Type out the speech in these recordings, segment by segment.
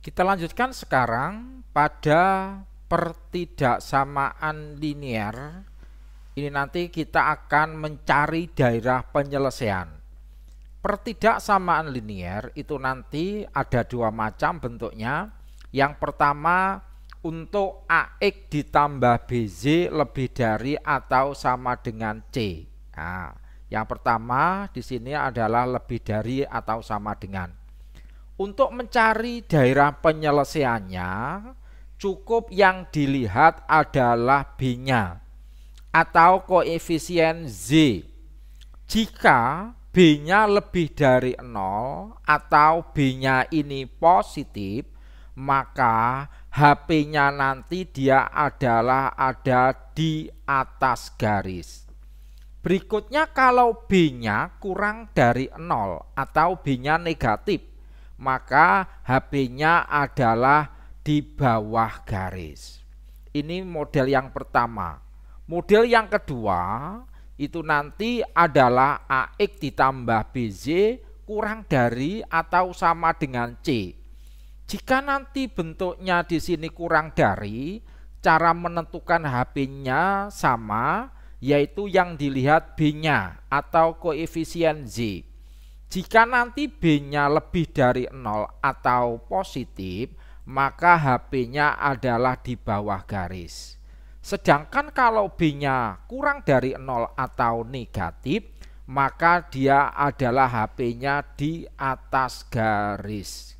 Kita lanjutkan sekarang pada pertidaksamaan linear Ini nanti kita akan mencari daerah penyelesaian. Pertidaksamaan linear itu nanti ada dua macam bentuknya. Yang pertama untuk AX ditambah BZ lebih dari atau sama dengan C. Nah, yang pertama di sini adalah lebih dari atau sama dengan untuk mencari daerah penyelesaiannya, cukup yang dilihat adalah B-nya atau koefisien Z. Jika B-nya lebih dari 0 atau B-nya ini positif, maka HP-nya nanti dia adalah ada di atas garis. Berikutnya kalau B-nya kurang dari 0 atau B-nya negatif, maka HB-nya adalah di bawah garis. Ini model yang pertama. Model yang kedua itu nanti adalah AX ditambah BZ kurang dari atau sama dengan C. Jika nanti bentuknya di sini kurang dari, cara menentukan HP-nya sama, yaitu yang dilihat B-nya atau koefisien Z. Jika nanti B-nya lebih dari 0 atau positif, maka HP-nya adalah di bawah garis. Sedangkan kalau B-nya kurang dari 0 atau negatif, maka dia adalah HP-nya di atas garis.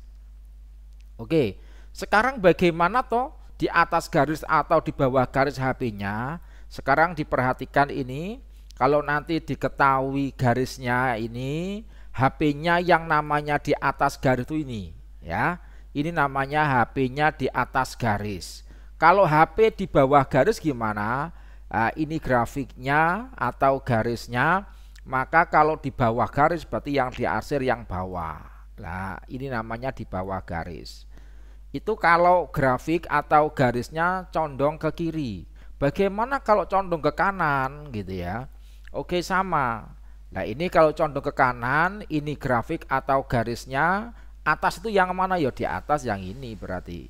Oke, sekarang bagaimana toh di atas garis atau di bawah garis HP-nya? Sekarang diperhatikan ini, kalau nanti diketahui garisnya ini, HP-nya yang namanya di atas garis itu ini ya. Ini namanya HP-nya di atas garis. Kalau HP di bawah garis gimana? Nah, ini grafiknya atau garisnya. Maka kalau di bawah garis berarti yang diarsir yang bawah. Nah, ini namanya di bawah garis. Itu kalau grafik atau garisnya condong ke kiri. Bagaimana kalau condong ke kanan gitu ya? Oke, sama Nah ini kalau contoh ke kanan, ini grafik atau garisnya atas itu yang mana ya di atas yang ini berarti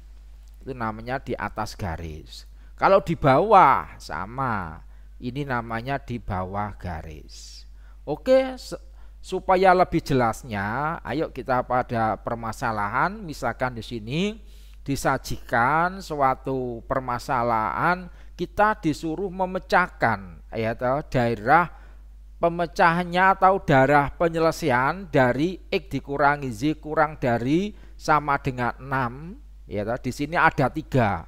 itu namanya di atas garis. Kalau di bawah sama, ini namanya di bawah garis. Oke, supaya lebih jelasnya, ayo kita pada permasalahan, misalkan di sini disajikan suatu permasalahan, kita disuruh memecahkan ya daerah Pemecahnya atau darah penyelesaian dari x dikurangi z kurang dari sama dengan 6 ya toh, di sini ada tiga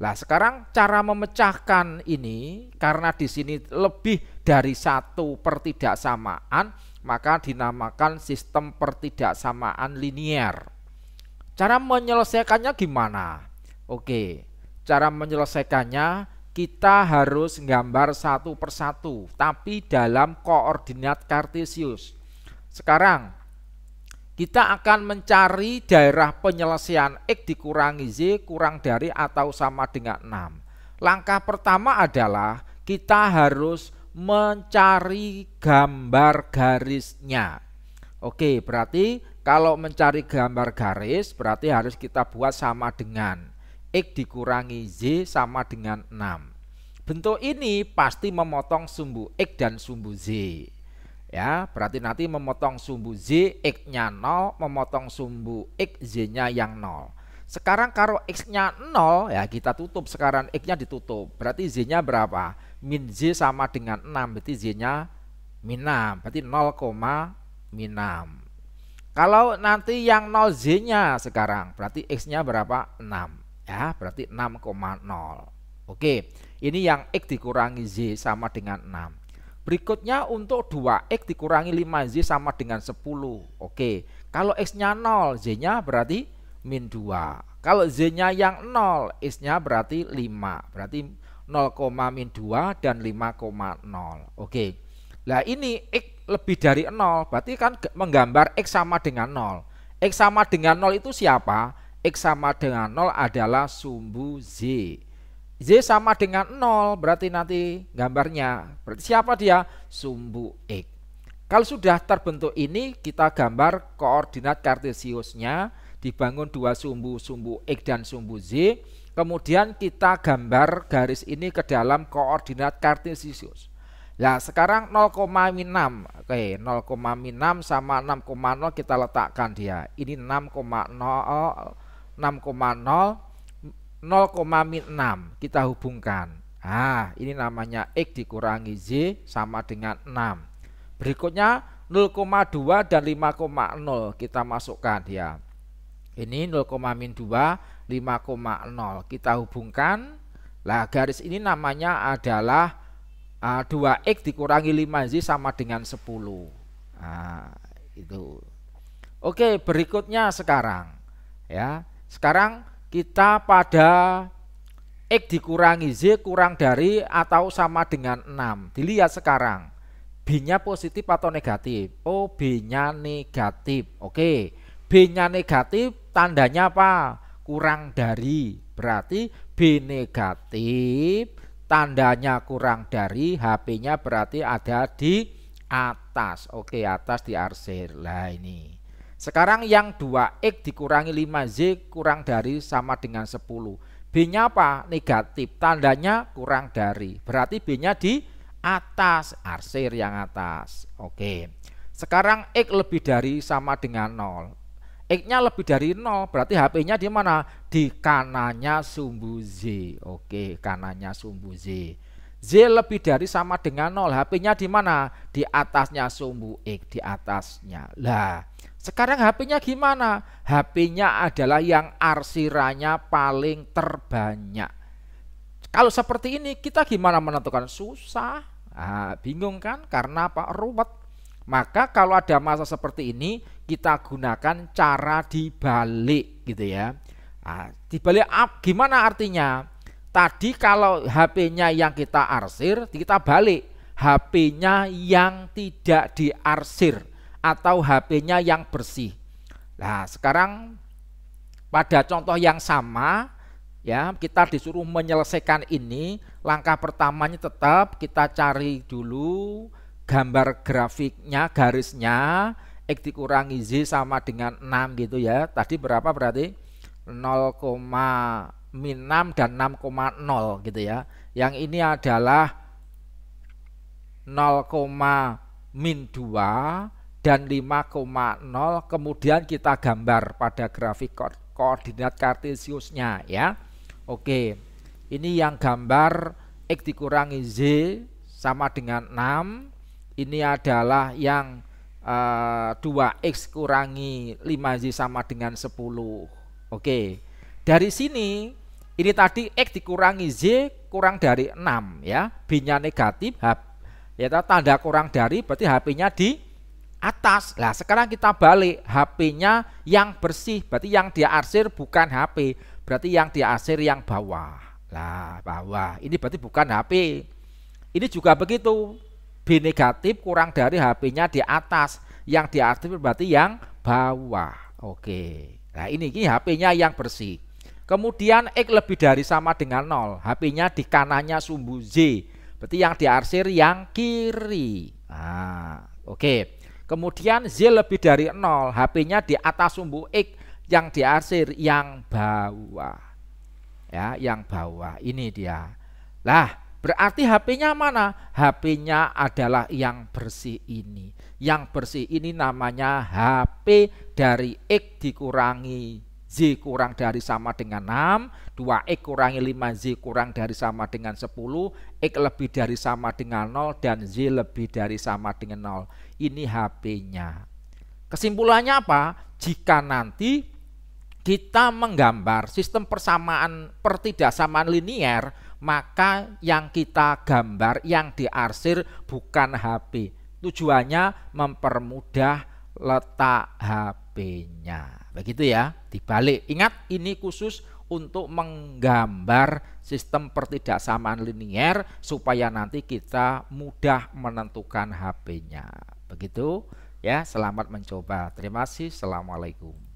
lah sekarang cara memecahkan ini karena di sini lebih dari satu pertidaksamaan maka dinamakan sistem pertidaksamaan linier cara menyelesaikannya gimana oke cara menyelesaikannya kita harus gambar satu persatu tapi dalam koordinat kartesius. Sekarang kita akan mencari daerah penyelesaian X dikurangi Z kurang dari atau sama dengan 6. Langkah pertama adalah kita harus mencari gambar garisnya. Oke, berarti kalau mencari gambar garis berarti harus kita buat sama dengan X dikurangi Z sama dengan 6. Bentuk ini pasti memotong sumbu X dan sumbu Z. Ya, berarti nanti memotong sumbu Z, X-nya 0, memotong sumbu X, Z-nya yang 0. Sekarang kalau X-nya 0, ya kita tutup. Sekarang X-nya ditutup. Berarti Z-nya berapa? Min Z sama dengan 6, berarti Z-nya min 6. Berarti 0, min 6. Kalau nanti yang 0 Z-nya sekarang, berarti X-nya berapa? 6 ya berarti 6,0 oke ini yang X dikurangi Z sama dengan 6 berikutnya untuk 2X dikurangi 5Z sama dengan 10 oke kalau X nya 0 Z nya berarti min 2 kalau Z nya yang 0 X nya berarti 5 berarti 0, min 2 dan 5,0 oke nah ini X lebih dari 0 berarti kan menggambar X sama dengan 0 X sama dengan 0 itu siapa? X sama dengan 0 adalah sumbu Z. Z sama dengan 0 berarti nanti gambarnya. Berarti siapa dia? Sumbu X. Kalau sudah terbentuk ini kita gambar koordinat kartesiusnya dibangun dua sumbu, sumbu X dan sumbu Z. Kemudian kita gambar garis ini ke dalam koordinat kartesius. Nah sekarang 0,6 Oke 0,6 sama 6,0 kita letakkan dia Ini 6,0 6,0 kita hubungkan. Ah, ini namanya X dikurangi Z sama dengan 6. Berikutnya 0,2 dan 5,0 kita masukkan ya. Ini 0,2 5,0 kita hubungkan. Lah garis ini namanya adalah uh, ah, 2X dikurangi 5Z sama dengan 10. Nah, itu. Oke, berikutnya sekarang ya. Sekarang kita pada X dikurangi Z kurang dari atau sama dengan 6. Dilihat sekarang. B-nya positif atau negatif? Oh, B-nya negatif. Oke. B-nya negatif tandanya apa? Kurang dari. Berarti B negatif tandanya kurang dari HP-nya berarti ada di atas. Oke, atas di arsir. Lah ini. Sekarang yang 2X dikurangi 5Z kurang dari sama dengan 10. B-nya apa? Negatif. Tandanya kurang dari. Berarti B-nya di atas. Arsir yang atas. Oke. Sekarang X lebih dari sama dengan 0. X-nya lebih dari 0, berarti HP-nya di mana? Di kanannya sumbu Z. Oke, kanannya sumbu Z. Z lebih dari sama dengan 0, HP-nya di mana? Di atasnya sumbu X, di atasnya. Lah, sekarang HP-nya gimana? HP-nya adalah yang arsiranya paling terbanyak. Kalau seperti ini kita gimana menentukan? Susah. Nah, bingung kan? Karena apa? Ruwet. Maka kalau ada masa seperti ini kita gunakan cara dibalik gitu ya. Nah, dibalik up gimana artinya? Tadi kalau HP-nya yang kita arsir, kita balik HP-nya yang tidak diarsir atau HP-nya yang bersih. Nah, sekarang pada contoh yang sama ya, kita disuruh menyelesaikan ini, langkah pertamanya tetap kita cari dulu gambar grafiknya, garisnya X dikurangi Z sama dengan 6 gitu ya. Tadi berapa berarti? 0, min 6 dan 6,0 gitu ya. Yang ini adalah 0, min 2 dan 5,0 kemudian kita gambar pada grafik ko koordinat kartesiusnya ya. Oke. Ini yang gambar x dikurangi z sama dengan 6. Ini adalah yang uh, eh, 2x kurangi 5z sama dengan 10. Oke. Dari sini ini tadi x dikurangi z kurang dari 6 ya. B-nya negatif, ya tanda kurang dari berarti HP-nya di atas. Nah, sekarang kita balik HP-nya yang bersih, berarti yang dia arsir bukan HP, berarti yang dia arsir yang bawah. lah bawah. Ini berarti bukan HP. Ini juga begitu. B negatif kurang dari HP-nya di atas, yang di arsir berarti yang bawah. Oke. Nah, ini ini HP-nya yang bersih. Kemudian X lebih dari sama dengan nol HP-nya di kanannya sumbu Z. Berarti yang diarsir yang kiri. Nah, oke. Okay. Kemudian Z lebih dari 0, HP-nya di atas sumbu X yang diarsir yang bawah. Ya, yang bawah. Ini dia. Lah, berarti HP-nya mana? HP-nya adalah yang bersih ini. Yang bersih ini namanya HP dari X dikurangi Z kurang dari sama dengan 6, 2X kurangi 5Z kurang dari sama dengan 10, X lebih dari sama dengan 0, dan Z lebih dari sama dengan 0. Ini HP-nya. Kesimpulannya apa? Jika nanti kita menggambar sistem persamaan pertidaksamaan linier, maka yang kita gambar, yang diarsir bukan HP. Tujuannya mempermudah letak HP. HP-nya. Begitu ya, dibalik. Ingat ini khusus untuk menggambar sistem pertidaksamaan linier supaya nanti kita mudah menentukan HP-nya. Begitu ya, selamat mencoba. Terima kasih. Assalamualaikum.